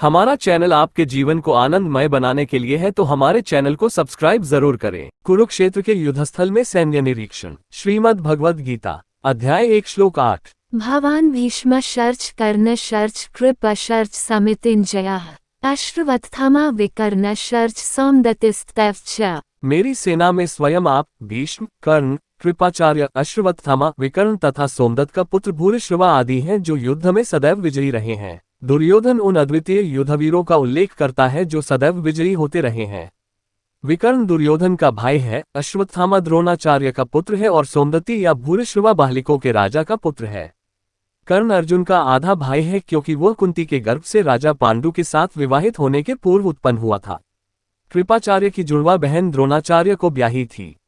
हमारा चैनल आपके जीवन को आनंदमय बनाने के लिए है तो हमारे चैनल को सब्सक्राइब जरूर करें कुरुक्षेत्र के युद्धस्थल में सैन्य निरीक्षण श्रीमद भगवद गीता अध्याय एक श्लोक आठ भवान भीष्म शर्च कर्ण शर्च कृप शर्च जया अश्वत्थामा विकर्ण शर्च सौमदतिस्तैवच मेरी सेना में स्वयं आप भीष्म कर्ण कृपाचार्य अश्वत्थामा विकर्ण तथा सोमदत्त का पुत्र भूरिश्रवा आदि हैं जो युद्ध में सदैव विजयी रहे हैं दुर्योधन उन अद्वितीय युद्धवीरों का उल्लेख करता है जो सदैव विजयी होते रहे हैं विकर्ण दुर्योधन का भाई है अश्वत्थामा द्रोणाचार्य का पुत्र है और सोमदती या भूरिश्रवा बालिकों के राजा का पुत्र है कर्ण अर्जुन का आधा भाई है क्योंकि वह कुंती के गर्भ से राजा पांडु के साथ विवाहित होने के पूर्व उत्पन्न हुआ था कृपाचार्य की जुड़वा बहन द्रोणाचार्य को ब्याही थी